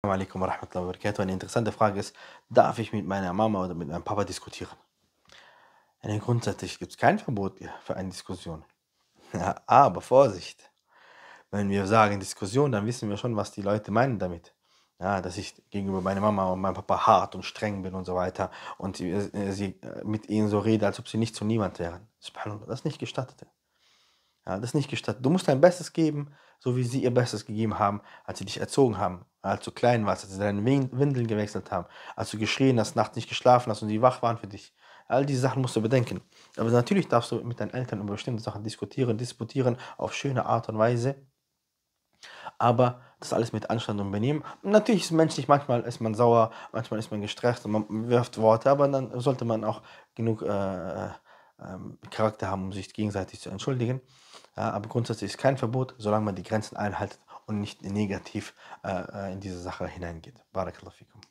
Assalamu alaikum wa rahmatullahi wa barakatuh. Eine interessante Frage ist, darf ich mit meiner Mama oder mit meinem Papa diskutieren? Denn grundsätzlich gibt es kein Verbot für eine Diskussion. Ja, aber Vorsicht! Wenn wir sagen Diskussion, dann wissen wir schon, was die Leute meinen damit. Ja, dass ich gegenüber meiner Mama und meinem Papa hart und streng bin und so weiter und sie, äh, sie äh, mit ihnen so rede, als ob sie nicht zu niemand wären. Das ist nicht gestattet. Ja, das ist nicht gestattet. Du musst dein Bestes geben, so wie sie ihr Bestes gegeben haben, als sie dich erzogen haben als du klein warst, als sie deine Windeln gewechselt haben, als du geschrien hast, nachts nicht geschlafen hast und die wach waren für dich. All diese Sachen musst du bedenken. Aber natürlich darfst du mit deinen Eltern über bestimmte Sachen diskutieren, disputieren auf schöne Art und Weise. Aber das alles mit Anstand und Benehmen. Natürlich ist menschlich, manchmal ist man sauer, manchmal ist man gestresst und man wirft Worte, aber dann sollte man auch genug äh, äh, Charakter haben, um sich gegenseitig zu entschuldigen. Ja, aber grundsätzlich ist kein Verbot, solange man die Grenzen einhaltet und nicht negativ äh, äh, in diese Sache hineingeht. Barakallahu fikum.